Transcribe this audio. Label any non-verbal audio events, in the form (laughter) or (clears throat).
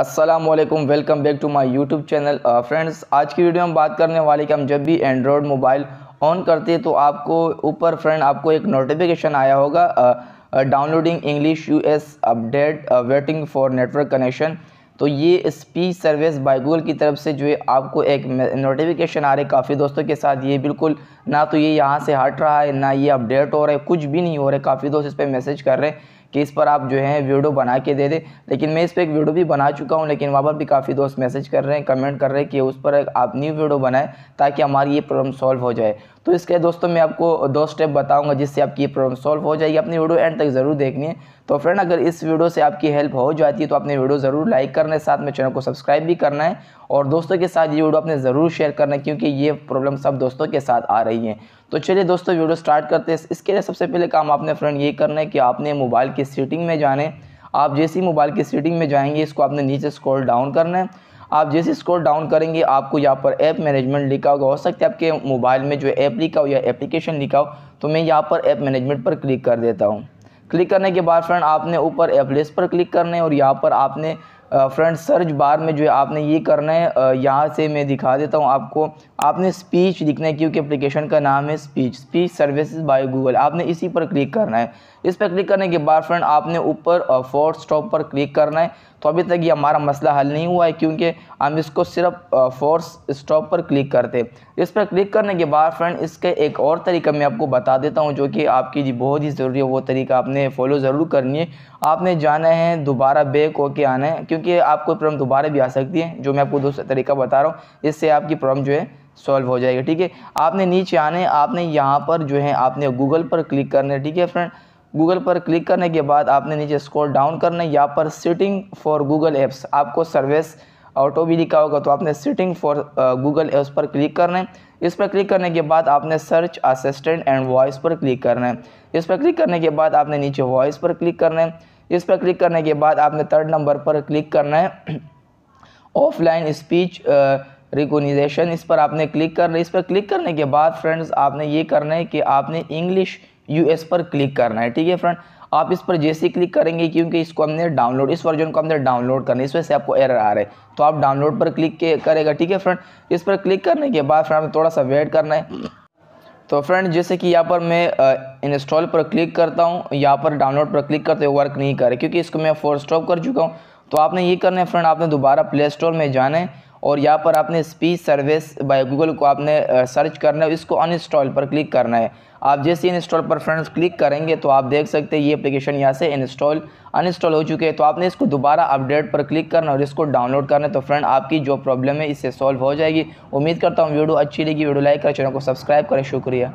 Aslam welcome back to my YouTube channel friends आज की video में बात करने वाले कि हम जब भी एंड्रॉयड मोबाइल ऑन करते हैं तो आपको ऊपर फ्रेंड आपको एक नोटिफिकेशन आया होगा downloading English U S update waiting for network connection तो ये स्पीच सर्विस बाय गूगल की तरफ से जो है आपको एक नोटिफिकेशन आ है काफ़ी दोस्तों के साथ ये बिल्कुल ना तो ये यहाँ से हट रहा है ना ये अपडेट हो रहा है कुछ भी नहीं हो रहा है काफ़ी दोस्त इस पर मैसेज कर रहे हैं कि इस पर आप जो है वीडियो बना के दे दें लेकिन मैं इस पर एक वीडियो भी बना चुका हूँ लेकिन वहाँ पर भी काफ़ी दोस्त मैसेज कर रहे हैं कमेंट कर रहे हैं कि उस पर आप न्यू वीडियो बनाएं ताकि हमारी ये प्रॉब्लम सॉल्व हो जाए तो इसके दोस्तों मैं आपको दो स्टेप बताऊंगा जिससे आपकी ये प्रॉब्लम सॉल्व हो जाएगी अपनी वीडियो एंड तक ज़रूर देखनी है तो फ्रेंड अगर इस वीडियो से आपकी हेल्प हो जाती है तो आपने वीडियो ज़रूर लाइक करना है साथ में चैनल को सब्सक्राइब भी करना है और दोस्तों के साथ ये वीडियो आपने ज़रूर शेयर करना है क्योंकि ये प्रॉब्लम सब दोस्तों के साथ आ रही है तो चलिए दोस्तों वीडियो स्टार्ट करते हैं इसके लिए सबसे पहले काम आपने फ्रेंड ये करना है कि आपने मोबाइल की सीटिंग में जाने आप जैसी मोबाइल की सीटिंग में जाएंगे इसको आपने नीचे स्क्रॉल डाउन करना है आप जैसे स्क्रॉल डाउन करेंगे आपको यहाँ पर ऐप मैनेजमेंट लिखा होगा हो सकता है आपके मोबाइल में जो ऐप लिखा हो या एप्लीकेशन लिखा हो तो मैं यहाँ पर ऐप मैनेजमेंट पर क्लिक कर देता हूँ क्लिक करने के बाद फ्रेंड आपने ऊपर ऐप पर क्लिक करना है और यहाँ पर आपने फ्रेंड सर्च बार में जो है आपने ये करना है यहाँ से मैं दिखा देता हूँ आपको आपने स्पीच लिखना है क्योंकि एप्लीकेशन का नाम है speech speech services by Google आपने इसी पर क्लिक करना है इस पर क्लिक करने के बाद फ्रेंड आपने ऊपर फोर्थ स्टॉप पर क्लिक करना है तो अभी तक ये हमारा मसला हल नहीं हुआ है क्योंकि हम इसको सिर्फ फोर्थ स्टॉप पर क्लिक करते हैं इस पर क्लिक करने के बाद फ्रेंड इसके एक और तरीका मैं आपको बता देता हूँ जो कि आपकी जी बहुत ही ज़रूरी है वो तरीका आपने फॉलो ज़रूर करनी है आपने जाना है दोबारा बैक होके आना है क्योंकि आपको प्रॉब्लम दोबारा भी आ सकती है जो मैं आपको दूसरा तरीका बता रहा हूँ इससे आपकी प्रॉब्लम जो है सॉल्व हो जाएगा ठीक है आपने नीचे आने आपने यहाँ पर जो है आपने गूगल पर क्लिक करना है ठीक है फ्रेंड गूगल पर क्लिक करने के बाद आपने नीचे स्क्रॉल डाउन करना है यहाँ पर सिटिंग फॉर गूगल ऐप्स आपको सर्विस ऑटो भी लिखा होगा तो आपने सिटिंग फॉर गूगल ऐप्स पर क्लिक करना है इस पर क्लिक करने के बाद आपने सर्च असिस्टेंट एंड वॉइस पर क्लिक करना है इस पर क्लिक करने के बाद आपने नीचे वॉइस पर क्लिक करना है इस पर क्लिक करने के बाद आपने थर्ड नंबर पर क्लिक करना है ऑफलाइन (clears throat) स्पीच रिकोगनीजेशन इस पर आपने क्लिक करना है इस पर क्लिक करने के बाद फ्रेंड्स आपने ये करना है कि आपने इंग्लिश यूएस पर क्लिक करना है ठीक है फ्रेंड आप इस पर जैसे क्लिक करेंगे क्योंकि इसको हमने डाउनलोड इस वर्जन को हमने डाउनलोड करना है इस वजह से आपको एरर आ रहा है तो आप डाउनलोड पर क्लिक करेगा ठीक है फ्रेंड इस पर क्लिक करने के बाद फ्रेंड थोड़ा सा वेट करना है तो फ्रेंड जैसे कि यहाँ पर मैं इंस्टॉल पर क्लिक करता हूँ यहाँ पर डाउनलोड पर क्लिक करते हुए वर्क नहीं करे क्योंकि इसको मैं फोर स्टॉप कर चुका हूँ तो आपने ये करना है फ्रेंड आपने दोबारा प्ले स्टोर में जाना है और यहाँ पर आपने स्पीच सर्विस बाय गूगल को आपने सर्च करना है इसको अनइंस्टॉल पर क्लिक करना है आप जैसे इंस्टॉल पर फ्रेंड्स क्लिक करेंगे तो आप देख सकते हैं ये एप्लीकेशन यहाँ से इंस्टॉल अनइंस्टॉल हो चुके हैं तो आपने इसको दोबारा अपडेट पर क्लिक करना और इसको डाउनलोड करना तो फ्रेंड आपकी जो प्रॉब्लम है इससे सॉल्व हो जाएगी उम्मीद करता हूँ वीडियो अच्छी लगी वीडियो लाइक करें चैनल को सब्सक्राइब करें शुक्रिया